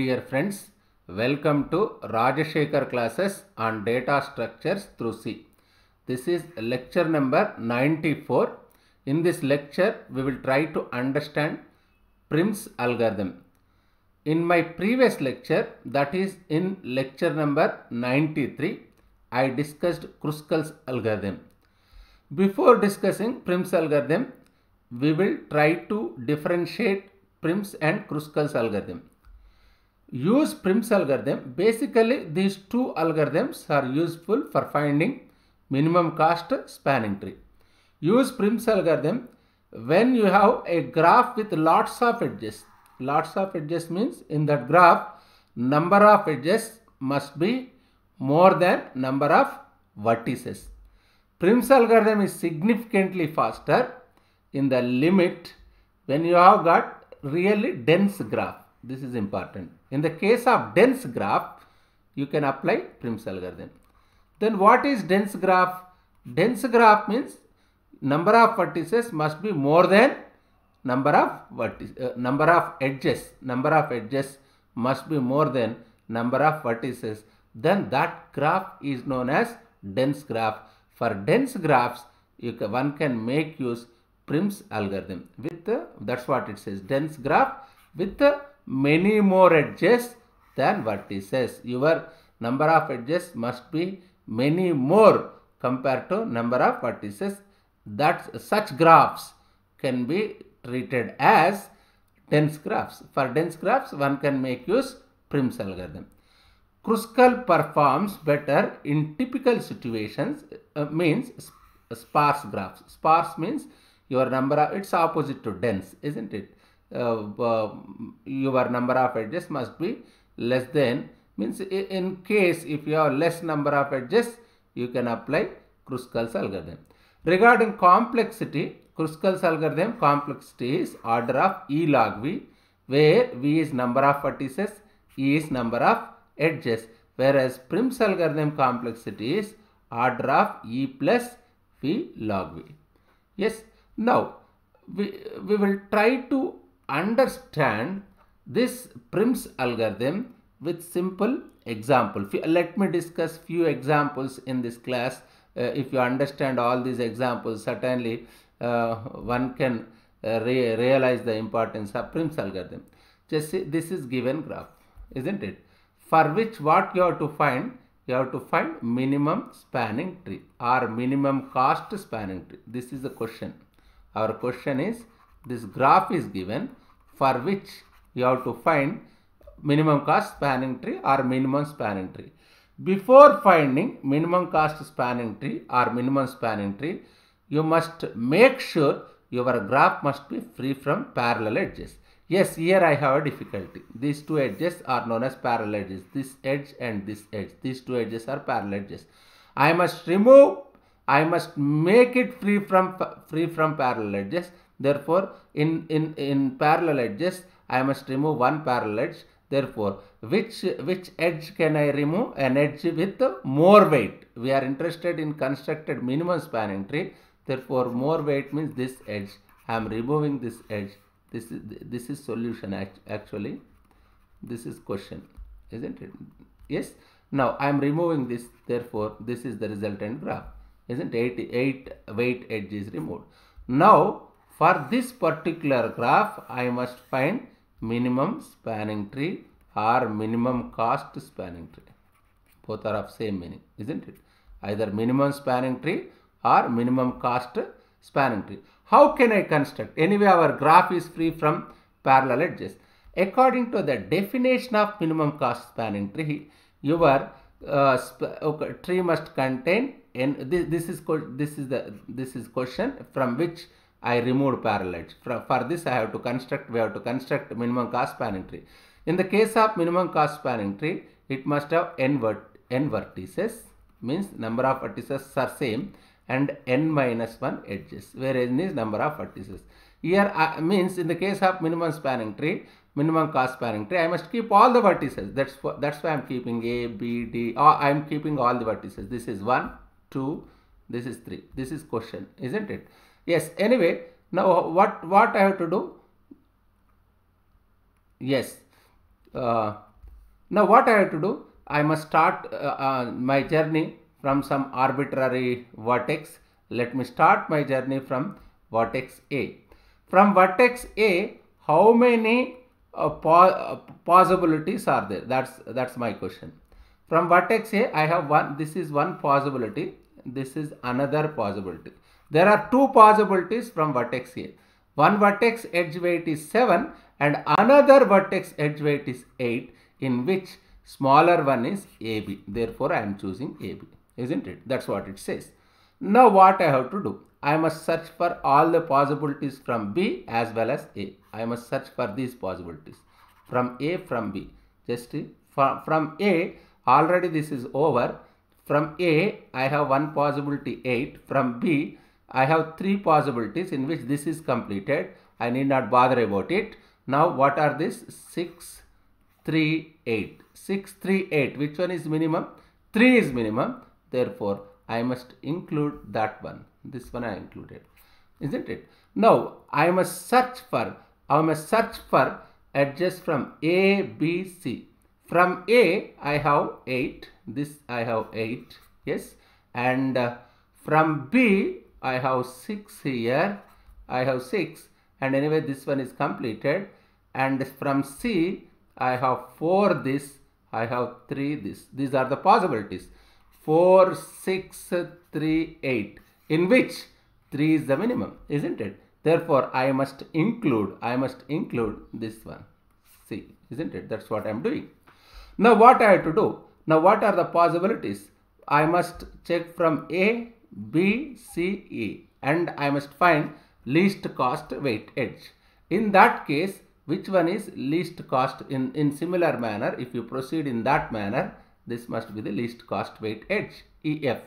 dear friends. Welcome to Rajashekhar classes on data structures through C. This is lecture number 94. In this lecture, we will try to understand Prim's algorithm. In my previous lecture, that is in lecture number 93, I discussed Kruskal's algorithm. Before discussing Prim's algorithm, we will try to differentiate Prim's and Kruskal's algorithm use prims algorithm basically these two algorithms are useful for finding minimum cost spanning tree use prims algorithm when you have a graph with lots of edges lots of edges means in that graph number of edges must be more than number of vertices prims algorithm is significantly faster in the limit when you have got really dense graph this is important. In the case of dense graph, you can apply Prim's algorithm. Then what is dense graph? Dense graph means number of vertices must be more than number of vertices, uh, number of edges, number of edges must be more than number of vertices. Then that graph is known as dense graph. For dense graphs, can, one can make use Prim's algorithm with the, uh, that's what it says dense graph with the uh, many more edges than vertices. Your number of edges must be many more compared to number of vertices. That such graphs can be treated as dense graphs. For dense graphs, one can make use Prim's algorithm. Kruskal performs better in typical situations uh, means sparse graphs. Sparse means your number of, it's opposite to dense, isn't it? Uh, um, your number of edges must be less than means in case if you have less number of edges you can apply Kruskal's algorithm. Regarding complexity, Kruskal's algorithm complexity is order of E log V where V is number of vertices, E is number of edges whereas Prim's algorithm complexity is order of E plus V log V. Yes, now we, we will try to understand this prims algorithm with simple example. Let me discuss few examples in this class. Uh, if you understand all these examples, certainly uh, one can uh, re realize the importance of prims algorithm. Just see, this is given graph, isn't it? For which what you have to find? You have to find minimum spanning tree or minimum cost spanning tree. This is the question. Our question is this graph is given for which you have to find minimum cost spanning tree or minimum spanning tree. Before finding minimum cost spanning tree or minimum spanning tree, you must make sure your graph must be free from parallel edges. Yes, here I have a difficulty. These two edges are known as parallel edges. This edge and this edge. These two edges are parallel edges. I must remove, I must make it free from, free from parallel edges Therefore, in, in, in parallel edges, I must remove one parallel edge. Therefore, which, which edge can I remove? An edge with more weight. We are interested in constructed minimum spanning tree. Therefore, more weight means this edge. I am removing this edge. This is, this is solution actually. This is question, isn't it? Yes. Now, I am removing this. Therefore, this is the resultant graph. Isn't 88 8, eight weight edge is removed. Now, for this particular graph, I must find minimum spanning tree or minimum cost spanning tree. Both are of same meaning, isn't it? Either minimum spanning tree or minimum cost spanning tree. How can I construct? Anyway, our graph is free from parallel edges. According to the definition of minimum cost spanning tree, your uh, okay, tree must contain And This, this is this is the this is question from which I removed parallel edges. For, for this I have to construct, we have to construct minimum cost spanning tree. In the case of minimum cost spanning tree, it must have n, vert n vertices means number of vertices are same and n minus 1 edges where n is number of vertices. Here uh, means in the case of minimum spanning tree, minimum cost spanning tree, I must keep all the vertices. That's, that's why I'm keeping A, B, D, or I'm keeping all the vertices. This is 1, 2, this is 3. This is question, isn't it? yes anyway now what what I have to do yes uh, now what I have to do I must start uh, uh, my journey from some arbitrary vertex let me start my journey from vertex A from vertex A how many uh, po uh, possibilities are there that's that's my question from vertex A I have one this is one possibility this is another possibility there are two possibilities from vertex A. One vertex edge weight is 7 and another vertex edge weight is 8 in which smaller one is AB. Therefore, I am choosing AB. Isn't it? That's what it says. Now, what I have to do? I must search for all the possibilities from B as well as A. I must search for these possibilities from A, from B. Just uh, from, from A, already this is over. From A, I have one possibility 8. From B, I have three possibilities in which this is completed. I need not bother about it. Now what are this? 6, 3, 8. 6, 3, 8. Which one is minimum? 3 is minimum. Therefore, I must include that one. This one I included. Isn't it? Now, I must search for, I must search for adjust from A, B, C. From A, I have 8. This I have 8. Yes. And uh, from B, I have 6 here. I have 6 and anyway this one is completed and from C I have 4 this. I have 3 this. These are the possibilities. 4, 6, 3, 8 in which 3 is the minimum isn't it? Therefore I must include I must include this one C isn't it? That's what I'm doing. Now what I have to do? Now what are the possibilities? I must check from A BCE and I must find least cost weight edge. In that case, which one is least cost in, in similar manner? If you proceed in that manner, this must be the least cost weight edge, EF.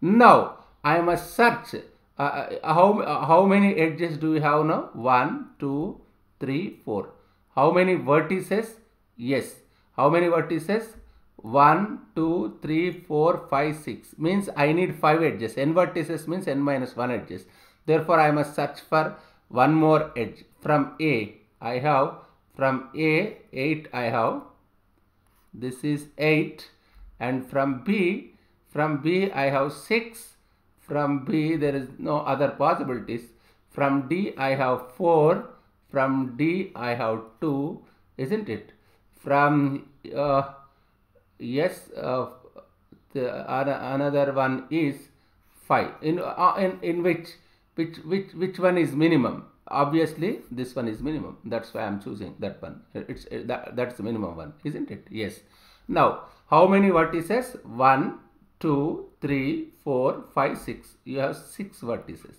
Now, I must search uh, uh how, uh, how many edges do we have now? 1, 2, 3, 4. How many vertices? Yes. How many vertices? 1, 2, 3, 4, 5, 6 means I need 5 edges. n vertices means n minus 1 edges. Therefore, I must search for one more edge. From A, I have from A 8 I have. This is 8 and from B, from B I have 6. From B there is no other possibilities. From D I have 4. From D I have 2 isn't it? From uh, yes uh, the, another one is 5 in, uh, in in which which which which one is minimum obviously this one is minimum that's why i'm choosing that one it's uh, that, that's the minimum one isn't it yes now how many vertices 1 2 3 4 5 6 you have 6 vertices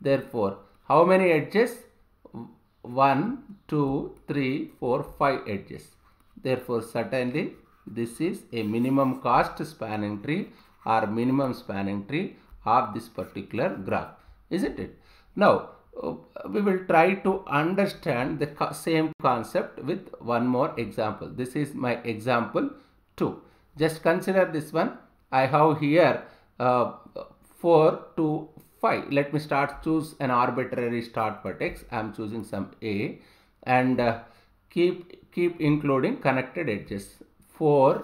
therefore how many edges 1 2 3 4 5 edges therefore certainly this is a minimum cost spanning tree or minimum spanning tree of this particular graph, isn't it? Now, uh, we will try to understand the same concept with one more example. This is my example 2. Just consider this one. I have here uh, 4 to 5. Let me start choose an arbitrary start vertex. I am choosing some A and uh, keep keep including connected edges 4,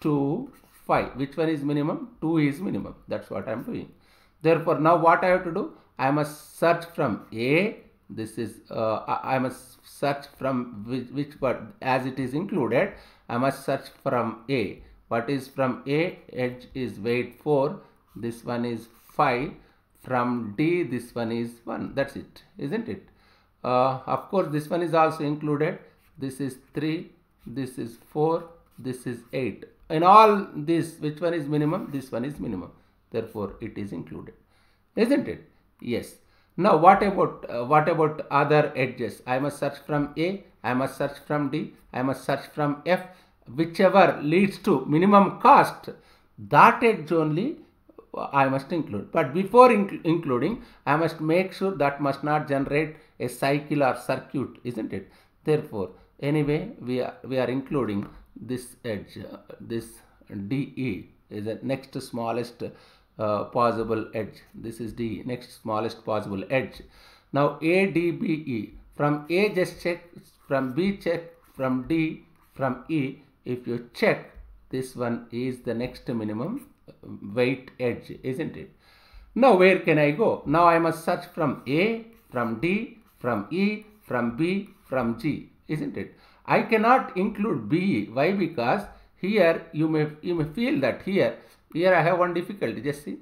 2, 5. Which one is minimum? 2 is minimum. That's what I am doing. Therefore, now what I have to do? I must search from A. This is, uh, I must search from which, which part as it is included. I must search from A. What is from A? Edge is weight 4. This one is 5. From D, this one is 1. That's it, isn't it? Uh, of course, this one is also included. This is 3. This is 4 this is 8 in all this which one is minimum this one is minimum therefore it is included isn't it yes now what about uh, what about other edges i must search from a i must search from d i must search from f whichever leads to minimum cost that edge only uh, I must include. But before inc including, I must make sure that must not generate a cycle or circuit, isn't it? Therefore, anyway, we are, we are including this edge, uh, this DE is the next smallest uh, possible edge. This is the next smallest possible edge. Now ADBE from A just check, from B check, from D, from E. If you check, this one is the next minimum uh, weight edge, isn't it? Now where can I go? Now I must search from A, from D, from E, from B, from G, isn't it? I cannot include B, Why? Because here you may, you may feel that here, here I have one difficulty. Just see.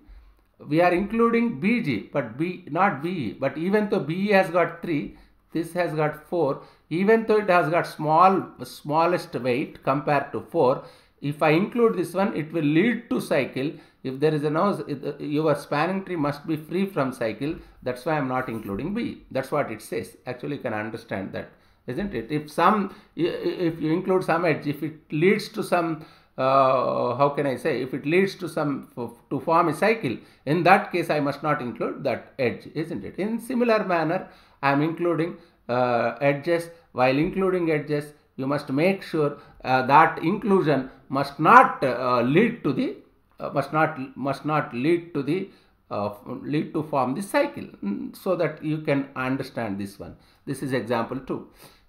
We are including BG, but B not BE. But even though BE has got 3, this has got 4. Even though it has got small smallest weight compared to 4, if I include this one, it will lead to cycle. If there is a nose, your spanning tree must be free from cycle. That's why I am not including B. That's what it says. Actually, you can understand that isn't it? If some, if you include some edge, if it leads to some, uh, how can I say, if it leads to some, to form a cycle, in that case I must not include that edge, isn't it? In similar manner, I am including uh, edges. While including edges, you must make sure uh, that inclusion must not uh, lead to the, uh, must not, must not lead to the uh, lead to form the cycle mm, so that you can understand this one. This is example 2.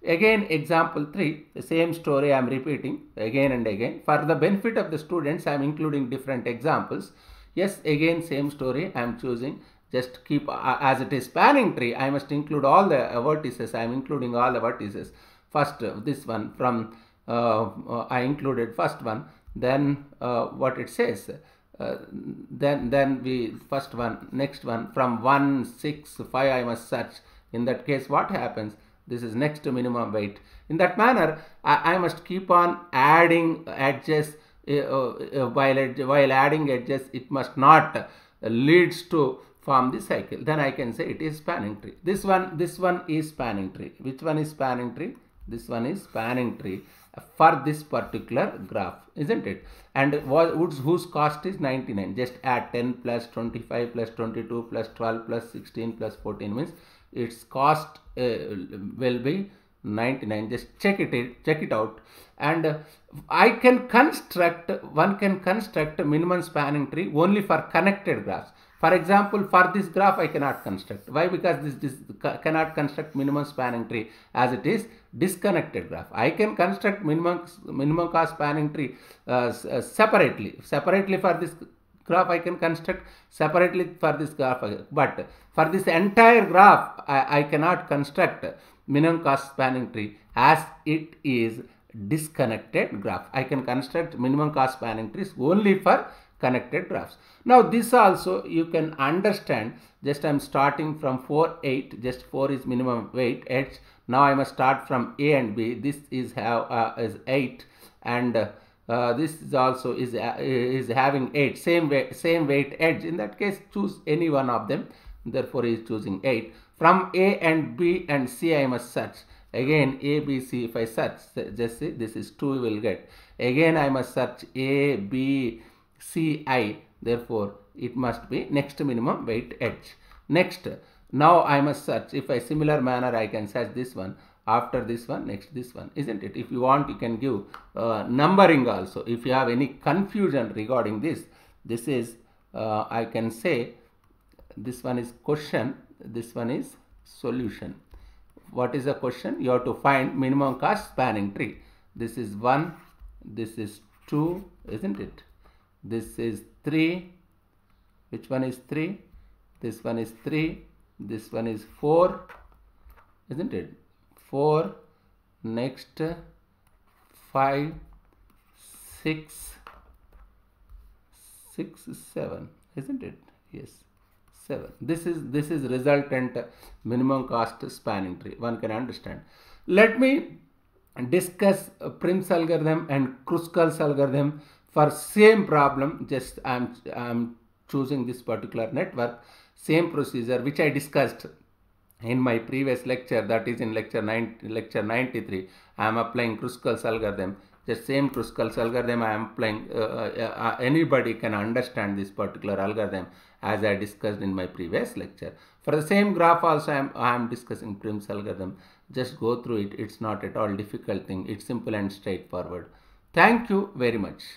Again example 3, the same story I am repeating again and again. For the benefit of the students, I am including different examples. Yes, again same story I am choosing. Just keep uh, as it is spanning tree, I must include all the uh, vertices. I am including all the vertices. First uh, this one from uh, I included first one. Then what it says uh, then then we first one next one from 1 6 5 i must search in that case what happens this is next to minimum weight in that manner i, I must keep on adding edges uh, uh, uh while while adding edges it must not uh, leads to form the cycle then i can say it is spanning tree this one this one is spanning tree which one is spanning tree this one is spanning tree for this particular graph isn't it and whose, whose cost is 99 just add 10 plus 25 plus 22 plus 12 plus 16 plus 14 means its cost uh, will be 99 just check it check it out and i can construct one can construct minimum spanning tree only for connected graphs for example, for this graph I cannot construct. Why? Because this, this cannot construct minimum spanning tree as it is disconnected graph. I can construct minimum, minimum cost spanning tree uh, uh, separately. Separately for this graph I can construct separately for this graph. But for this entire graph I, I cannot construct minimum cost spanning tree as it is disconnected graph. I can construct minimum cost spanning trees only for connected graphs. Now this also you can understand just I'm starting from 4, 8, just 4 is minimum weight, H. Now I must start from A and B, this is, have, uh, is 8 and uh, uh, this is also is, uh, is having 8, same weight, same weight edge. In that case choose any one of them, therefore he is choosing 8. From A and B and C I must search again A B C if I search just see this is 2 will get again I must search A B ci. Therefore, it must be next minimum weight h. Next, now I must search. If a similar manner I can search this one, after this one, next this one, isn't it? If you want, you can give uh, numbering also. If you have any confusion regarding this, this is, uh, I can say, this one is question, this one is solution. What is the question? You have to find minimum cost spanning tree. This is 1, this is 2, isn't it? This is 3. Which one is 3? This one is 3. This one is 4. Isn't it? 4. Next 5, 6, 6, 7. Isn't it? Yes. 7. This is this is resultant minimum cost spanning tree. One can understand. Let me discuss Prim's algorithm and Kruskal's algorithm for same problem just I'm, I'm choosing this particular network same procedure which I discussed in my previous lecture that is in lecture 9 lecture 93 I am applying Kruskal's algorithm the same Kruskal's algorithm I am applying uh, uh, uh, anybody can understand this particular algorithm as I discussed in my previous lecture for the same graph also I am, I am discussing Prim's algorithm just go through it it's not at all difficult thing it's simple and straightforward thank you very much